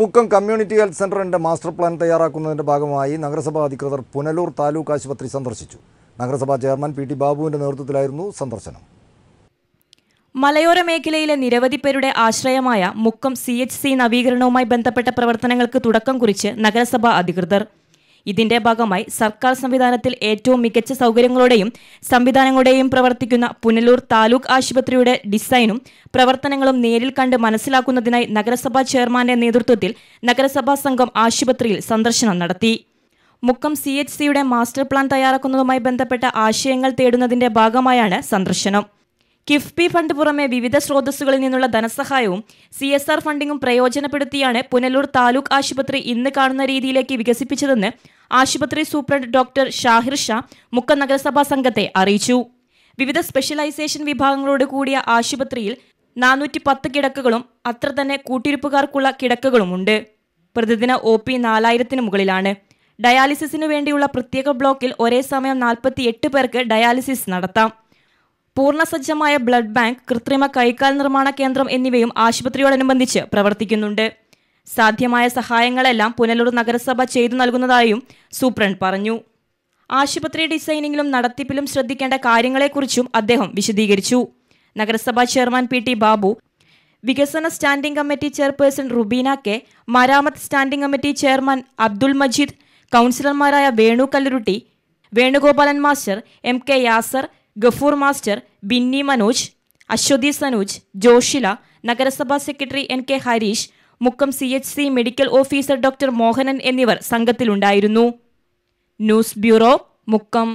Mukkam community health സെൻ്ററിൻ്റെ master plan തയ്യാറാക്കുന്നതിൻ്റെ ഭാഗമായി നഗരസഭാ അധികൃതർ പുനലൂർ താലൂക്ക് ആശുപത്രി സന്ദർശിച്ചു നഗരസഭാ ചെയർമാൻ പി ടി ബാബുവിൻ്റെ നേതൃത്വത്തിലായിരുന്നു സന്ദർശനം മലയോര മേഖലയിലെ നിരവധി പേരുടെ ആശ്രയമായ മുക്കം സി എച്ച് സി നവീകരണവുമായി ബന്ധപ്പെട്ട പ്രവർത്തനങ്ങൾക്ക് തുടക്കം കുറിച്ച് നഗരസഭാ അധികൃതർ ഇതിന്റെ ഭാഗമായി സർക്കാർ സംവിധാനത്തിൽ ഏറ്റവും മികച്ച സൗകര്യങ്ങളോടെയും സംവിധാനങ്ങളോടെയും പ്രവർത്തിക്കുന്ന പുനലൂർ താലൂക്ക് ആശുപത്രിയുടെ ഡിസൈനും പ്രവർത്തനങ്ങളും നേരിൽ കണ്ട് മനസ്സിലാക്കുന്നതിനായി നഗരസഭാ ചെയർമാന്റെ നേതൃത്വത്തിൽ നഗരസഭാ സംഘം ആശുപത്രിയിൽ സന്ദർശനം നടത്തി മുക്കം സി എച്ച് സിയുടെ മാസ്റ്റർ പ്ലാൻ തയ്യാറാക്കുന്നതുമായി ബന്ധപ്പെട്ട ആശയങ്ങൾ തേടുന്നതിന്റെ ഭാഗമായാണ് സന്ദർശനം കിഫ്ബി ഫണ്ട് പുറമെ വിവിധ സ്രോതസ്സുകളിൽ നിന്നുള്ള ധനസഹായവും സി എസ് ആർ ഫണ്ടിങ്ങും പ്രയോജനപ്പെടുത്തിയാണ് പുനലൂർ താലൂക്ക് ആശുപത്രി ഇന്ന് കാണുന്ന രീതിയിലേക്ക് വികസിപ്പിച്ചതെന്ന് ആശുപത്രി സൂപ്രണ്ട് ഡോക്ടർ ഷാഹിർ ഷാ മുക്ക നഗരസഭാ സംഘത്തെ അറിയിച്ചു വിവിധ സ്പെഷ്യലൈസേഷൻ വിഭാഗങ്ങളോട് കൂടിയ ആശുപത്രിയിൽ നാനൂറ്റി പത്ത് കിടക്കുകളും അത്ര തന്നെ കൂട്ടിരിപ്പുകാർക്കുള്ള കിടക്കുകളുമുണ്ട് പ്രതിദിന ഒ പി നാലായിരത്തിന് മുകളിലാണ് ഡയാലിസിസിനു വേണ്ടിയുള്ള പ്രത്യേക ബ്ലോക്കിൽ ഒരേ സമയം നാൽപ്പത്തി പേർക്ക് ഡയാലിസിസ് നടത്താം പൂർണ്ണസജ്ജമായ ബ്ലഡ് ബാങ്ക് കൃത്രിമ കൈക്കാൽ നിർമ്മാണ കേന്ദ്രം എന്നിവയും ആശുപത്രിയോടനുബന്ധിച്ച് പ്രവർത്തിക്കുന്നുണ്ട് സാധ്യമായ സഹായങ്ങളെല്ലാം പുനലൂർ നഗരസഭ ചെയ്തു നൽകുന്നതായും സൂപ്രണ്ട് പറഞ്ഞു ആശുപത്രി ഡിസൈനിങ്ങിലും നടത്തിപ്പിലും ശ്രദ്ധിക്കേണ്ട കാര്യങ്ങളെക്കുറിച്ചും അദ്ദേഹം വിശദീകരിച്ചു നഗരസഭാ ചെയർമാൻ പി ടി ബാബു വികസന standing committee chairperson Rubeena K മരാമത്ത് standing committee chairman Abdul Majeed കൗൺസിലർമാരായ Venu Kalluruti Venugopalan master M K Yasar Gafoor master Binny Manoj Aswathy Sanoj Joshila നഗരസഭാ secretary N K Harish Mukkam C H C medical officer doctor Mohanan എന്നിവർ സംഘത്തിലുണ്ടായിരുന്നു ന്യൂസ് ബ്യൂറോ മുക്കം